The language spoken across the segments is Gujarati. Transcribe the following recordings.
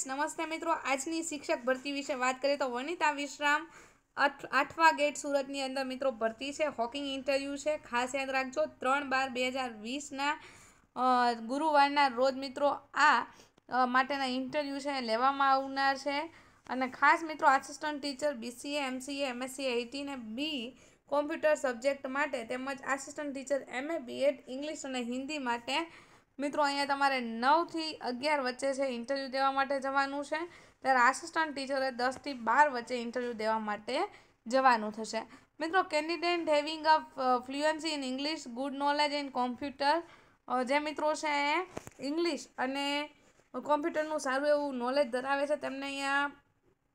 ફ્રેન્ડ્સ નમસ્તે મિત્રો આજની શિક્ષક ભરતી વિશે વાત કરીએ તો વનિતા વિશ્રામ આઠવા ગેટ સુરતની અંદર મિત્રો ભરતી છે હોકિંગ ઇન્ટરવ્યૂ છે ખાસ યાદ રાખજો ત્રણ બાર બે હજાર વીસના ગુરુવારના રોજ મિત્રો આ માટેના ઇન્ટરવ્યૂ છે લેવામાં આવનાર છે અને ખાસ મિત્રો assistant teacher BCA MCA MSc IT ને બી કોમ્પ્યુટર સબ્જેક્ટ માટે તેમજ assistant teacher MA B Ed English અને હિન્દી માટે મિત્રો અહીંયા તમારે નવથી અગિયાર વચ્ચે છે ઇન્ટરવ્યૂ દેવા માટે જવાનું છે ત્યારે આસિસ્ટન્ટ ટીચરે દસથી બાર વચ્ચે ઇન્ટરવ્યૂ દેવા માટે જવાનું થશે મિત્રો candidate having a fluency in English good knowledge in computer જે મિત્રો છે એ ઇંગ્લિશ અને કોમ્પ્યુટરનું સારું એવું નોલેજ ધરાવે છે તેમને અહીંયા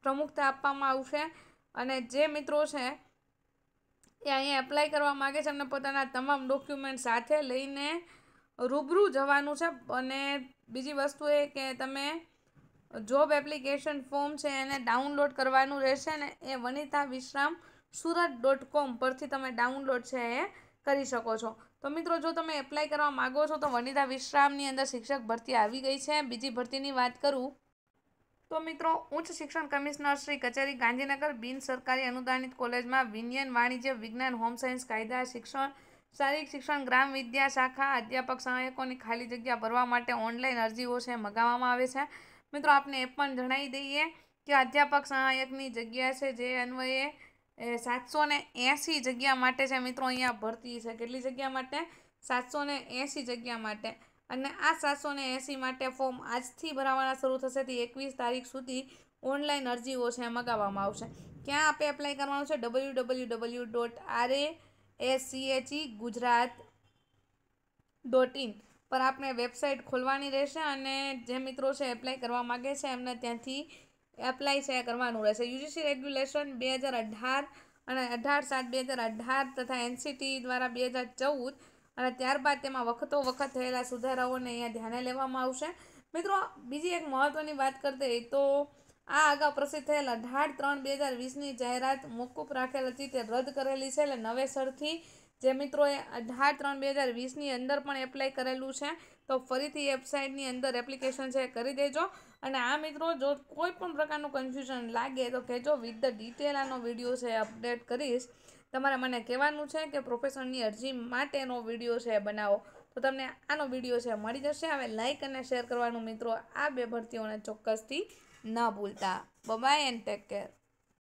પ્રમુખતા આપવામાં આવશે અને જે મિત્રો છે એ અહીંયા એપ્લાય કરવા માગે છે એમને પોતાના તમામ ડોક્યુમેન્ટ સાથે લઈને રૂબરૂ જવાનું છે અને બીજી વસ્તુ એ કે તમે જોબ એપ્લિકેશન ફોર્મ છે એને ડાઉનલોડ કરવાનું રહેશે ને એ વનિતા વિશ્રામ સુરત ડોટ કોમ પરથી તમે ડાઉનલોડ છે એ કરી શકો છો તો મિત્રો જો તમે એપ્લાય કરવા માગો છો તો વનિતા વિશ્રામની અંદર શિક્ષક ભરતી આવી ગઈ છે બીજી ભરતીની વાત કરું તો મિત્રો ઉચ્ચ શિક્ષણ કમિશનર શ્રી કચેરી ગાંધીનગર બિન સરકારી અનુદાનિત કોલેજમાં વિનયન વાણિજ્ય વિજ્ઞાન હોમ સાયન્સ કાયદા શિક્ષણ શારીરિક શિક્ષણ ગ્રામ વિદ્યા શાખા અધ્યાપક સહાયકોની ખાલી જગ્યા ભરવા માટે ઓનલાઈન અરજીઓ છે મગાવવામાં આવે છે મિત્રો આપને એ પણ જણાવી દઈએ કે અધ્યાપક સહાયકની જગ્યા છે જે અન્વયે સાતસો ને એંસી જગ્યા માટે છે મિત્રો અહીંયા ભરતી છે કેટલી જગ્યા માટે સાતસો ને જગ્યા માટે અને આ સાતસો ને માટે ફોર્મ આજથી ભરાવાના શરૂ થશે તે એકવીસ તારીખ સુધી ઓનલાઈન અરજીઓ છે મગાવવામાં આવશે ક્યાં આપે એપ્લાય કરવાનું છે W W W dot R A C H E Gujarat dot in પર આપણે વેબસાઇટ ખોલવાની રહેશે અને જે મિત્રો છે એપ્લાય કરવા માગે છે એમને ત્યાંથી એપ્લાય છે કરવાનું રહેશે યુજીસી રેગ્યુલેશન બે હજાર અઢાર અને અઢાર સાત બે હજાર અઢાર તથા એનસીટી દ્વારા બે હજાર ચૌદ અને ત્યારબાદ તેમાં વખતો વખત થયેલા સુધારાઓને અહીંયા ધ્યાને લેવામાં આવશે મિત્રો બીજી એક મહત્ત્વની વાત કરતા એ તો આ અગાઉ પ્રસિદ્ધ થયેલા ઢાળ ત્રણ બે હજાર વીસની જાહેરાત મોકૂફ રાખેલ હતી તે રદ કરેલી છે એટલે નવેસરથી જે મિત્રોએ ઢાળ ત્રણ બે હજાર વીસની અંદર પણ એપ્લાય કરેલું છે તો ફરીથી વેબસાઇટની અંદર એપ્લિકેશન છે કરી દેજો અને આ મિત્રો જો કોઈ પણ પ્રકારનું કન્ફ્યુઝન લાગે તો કહેજો વિથ ધ ડિટેલ આનો વિડીયો છે અપડેટ કરીશ તમારે મને કહેવાનું છે કે પ્રોફેસરની અરજી માટેનો વિડીયો છે બનાવો તો તમને આનો વિડીયો છે મળી જશે હવે લાઇક અને શેર કરવાનું મિત્રો આ બે ભરતીઓને ચોક્કસથી ન ભૂલતા બબાય એન્ડ ટેક કેર